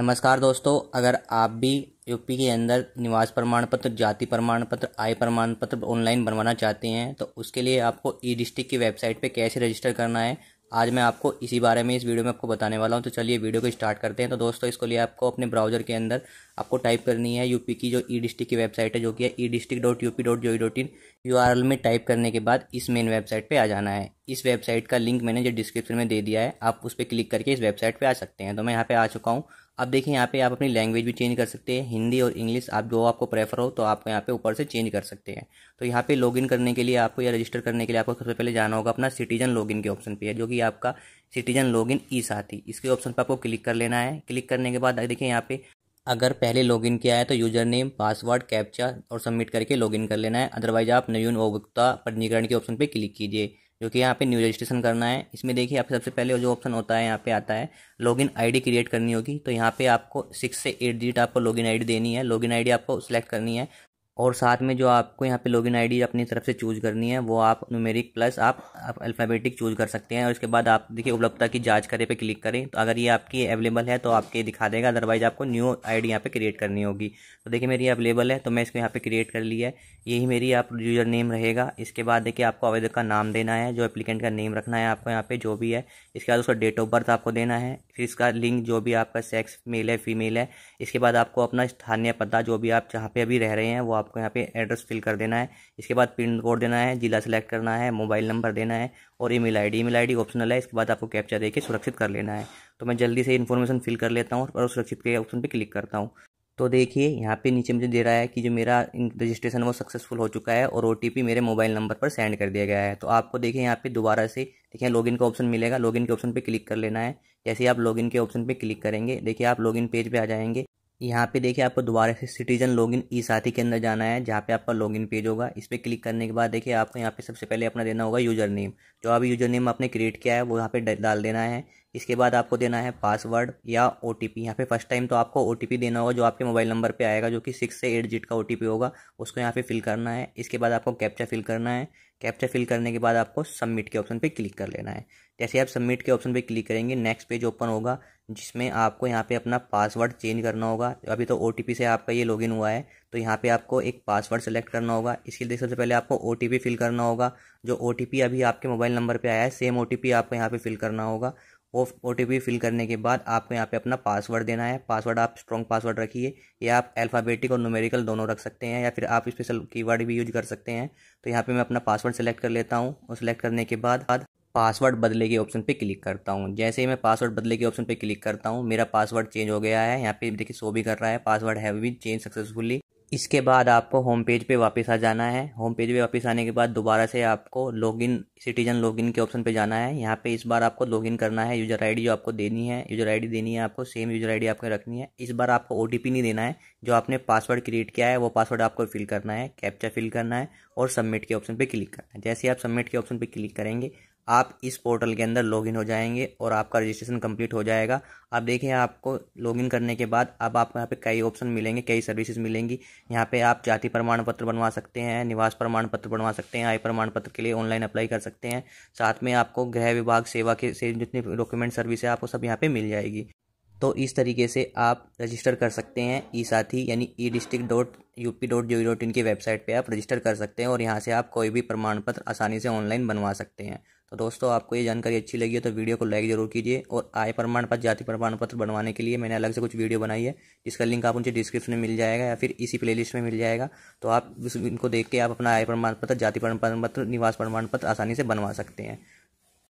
नमस्कार दोस्तों अगर आप भी यूपी के अंदर निवास प्रमाण पत्र जाति प्रमाण पत्र आय प्रमाण पत्र ऑनलाइन बनवाना चाहते हैं तो उसके लिए आपको ई डिस्ट्रिक्ट की वेबसाइट पे कैसे रजिस्टर करना है आज मैं आपको इसी बारे में इस वीडियो में आपको बताने वाला हूं तो चलिए वीडियो को स्टार्ट करते हैं तो दोस्तों इसको लिए आपको अपने ब्राउजर के अंदर आपको टाइप करनी है यूपी की जो ई डिस्ट्रिक्ट की वेबसाइट है जो कि है e district dot U P dot gov dot in URL आर एल में टाइप करने के बाद इस मेन वेबसाइट पर आ जाना है इस वेबसाइट का लिंक मैंने जो डिस्क्रिप्शन में दे दिया है आप उस पर क्लिक करके इस वेबसाइट पर आ सकते हैं तो मैं यहाँ पर आ चुका हूँ अब देखिए यहाँ पे आप अपनी लैंग्वेज भी चेंज कर सकते हैं हिंदी और इंग्लिश आप जो आपको प्रेफर हो तो आप यहाँ पे ऊपर से चेंज कर सकते हैं तो यहाँ पे लॉगिन करने के लिए आपको या रजिस्टर करने के लिए आपको सबसे पहले जाना होगा अपना सिटीजन लॉगिन के ऑप्शन पे है जो कि आपका सिटीजन लॉगिन ई साथी इसके ऑप्शन पर आपको क्लिक कर लेना है क्लिक करने के बाद देखिए यहाँ पे अगर पहले लॉगिन किया है तो यूजर नेम पासवर्ड कैप्चा और सबमिट करके लॉगिन कर लेना है अदरवाइज आप नवीन उपभोक्ता पंजीकरण के ऑप्शन पर क्लिक कीजिए जो कि यहाँ पे न्यू रजिस्ट्रेशन करना है इसमें देखिए आप सबसे पहले जो ऑप्शन होता है यहाँ पे आता है लॉगिन आईडी क्रिएट करनी होगी तो यहाँ पे आपको सिक्स से एट डिजिट आपको लॉगिन आईडी देनी है लॉगिन आईडी आपको सिलेक्ट करनी है और साथ में जो आपको यहाँ पे लॉगिन आईडी अपनी तरफ से चूज़ करनी है वो आप न्यूमेरिक प्लस आप, अल्फ़ाबेटिक चूज़ कर सकते हैं और इसके बाद आप देखिए उपलब्धता की जांच करें पे क्लिक करें तो अगर ये आपकी अवेलेबल है तो आपके दिखा देगा अदरवाइज़ आपको न्यू आईडी यहाँ पर क्रिएट करनी होगी तो देखिए मेरी अवेलेबल है तो मैं इसको यहाँ पर क्रिएट कर लिया है यही मेरी आप यूज़र नेम रहेगा इसके बाद देखिए आपको आवेदक का नाम देना है जो एप्लीकेंट का नेम रखना है आपको यहाँ पर जो भी है इसके बाद उसका डेट ऑफ बर्थ आपको देना है फिर इसका लिंक जो भी आपका सेक्स मेल है फीमेल है इसके बाद आपको अपना स्थानीय पता जो भी आप जहाँ पर अभी रह रहे हैं वो आप आपको यहाँ पे एड्रेस फिल कर देना है इसके बाद पिन कोड देना है जिला सेलेक्ट करना है मोबाइल नंबर देना है और email ID email ID optional है इसके बाद आपको कैप्चा देके सुरक्षित कर लेना है तो मैं जल्दी से इन्फॉर्मेशन फिल कर लेता हूँ और सुरक्षित के ऑप्शन पर क्लिक करता हूँ तो देखिए यहाँ पे नीचे मुझे दे रहा है कि जो मेरा रजिस्ट्रेशन वो सक्सेसफुल हो चुका है और ओ मेरे मोबाइल नंबर पर सेंड कर दिया गया है तो आपको देखिए यहाँ पे दोबारा से देखिए लॉगिन का ऑप्शन मिलेगा लॉगिन के ऑप्शन पे क्लिक कर लेना है जैसे आप लॉगिन के ऑप्शन पे क्लिक करेंगे देखिए आप लॉगिन पेज पे आ जाएंगे यहाँ पे देखिए आपको दोबारा से सिटीजन लॉगिन ई साथी के अंदर जाना है जहाँ पे आपका लॉगिन पेज होगा इस पर क्लिक करने के बाद देखिए आपको यहाँ पे सबसे पहले अपना देना होगा यूजर नेम जो आप यूजर नेम आपने क्रिएट किया है वो यहाँ पे डाल देना है इसके बाद आपको देना है पासवर्ड या ओ टी पी यहाँ पे फर्स्ट टाइम तो आपको ओ टी पी देना होगा जो आपके मोबाइल नंबर पे आएगा जो कि सिक्स से एट डिजिट का ओ टी पी होगा उसको यहाँ पे फिल करना है इसके बाद आपको कैप्चा फिल करना है कैप्चा फिल करने के बाद आपको सबमिट के ऑप्शन पे क्लिक कर लेना है जैसे आप सबमिट के ऑप्शन पे क्लिक करेंगे नेक्स्ट पेज ओपन होगा जिसमें आपको यहाँ पे अपना पासवर्ड चेंज करना होगा अभी तो ओ से आपका ये लॉगिन हुआ है तो यहाँ पे आपको एक पासवर्ड सेलेक्ट करना होगा इसके लिए सबसे पहले आपको ओ फिल करना होगा जो ओ अभी आपके मोबाइल नंबर पर आया है सेम ओ आपको यहाँ पर फिल करना होगा वो ओ फिल करने के बाद आपको यहाँ पे अपना पासवर्ड देना है पासवर्ड आप स्ट्रॉन्ग पासवर्ड रखिए या आप अल्फ़ाबेटिक और न्यूमेरिकल दोनों रख सकते हैं या फिर आप स्पेशल कीवर्ड भी यूज कर सकते हैं तो यहाँ पे मैं अपना पासवर्ड सेलेक्ट कर लेता हूँ और सेलेक्ट करने के बाद पासवर्ड बदले के ऑप्शन पे क्लिक करता हूँ जैसे ही मैं पासवर्ड बदले के ऑप्शन पे क्लिक करता हूँ मेरा पासवर्ड चेंज हो गया है यहाँ पे देखिए शो भी कर रहा है password have been change successfully इसके बाद आपको होम पेज पे वापस आ जाना है होम पेज पे वापस आने के बाद दोबारा से आपको लॉगिन सिटीजन लॉगिन के ऑप्शन पे जाना है यहाँ पे इस बार आपको लॉगिन करना है यूजर आईडी जो आपको देनी है यूजर आईडी देनी है आपको सेम यूजर आईडी आपको रखनी है इस बार आपको ओ नहीं देना है जो आपने पासवर्ड क्रिएट किया है वो पासवर्ड आपको फिल करना है कैप्चा फिल करना है और सबमिट के ऑप्शन पर क्लिक करना है जैसे आप सबमिट के ऑप्शन पर क्लिक करेंगे आप इस पोर्टल के अंदर लॉगिन हो जाएंगे और आपका रजिस्ट्रेशन कंप्लीट हो जाएगा आप देखिए आपको लॉगिन करने के बाद अब आपको यहाँ पे कई ऑप्शन मिलेंगे कई सर्विसेज मिलेंगी यहाँ पे आप जाति प्रमाण पत्र बनवा सकते हैं निवास प्रमाण पत्र बनवा सकते हैं आय प्रमाण पत्र के लिए ऑनलाइन अप्लाई कर सकते हैं साथ में आपको गृह विभाग सेवा के से जितनी डॉक्यूमेंट सर्विस है आपको सब यहाँ पर मिल जाएगी तो इस तरीके से आप रजिस्टर कर सकते हैं ई साथी यानी e district dot U P dot G dot in की वेबसाइट पर आप रजिस्टर कर सकते हैं और यहाँ से आप कोई भी प्रमाण पत्र आसानी से ऑनलाइन बनवा सकते हैं तो दोस्तों आपको ये जानकारी अच्छी लगी है तो वीडियो को लाइक जरूर कीजिए और आय प्रमाण पत्र जाति प्रमाण पत्र बनवाने के लिए मैंने अलग से कुछ वीडियो बनाई है जिसका लिंक आप मुझे डिस्क्रिप्शन में मिल जाएगा या फिर इसी प्लेलिस्ट में मिल जाएगा तो आप इनको देख के आप अपना आय प्रमाण पत्र जाति प्रमाण पत्र निवास प्रमाण पत्र आसानी से बनवा सकते हैं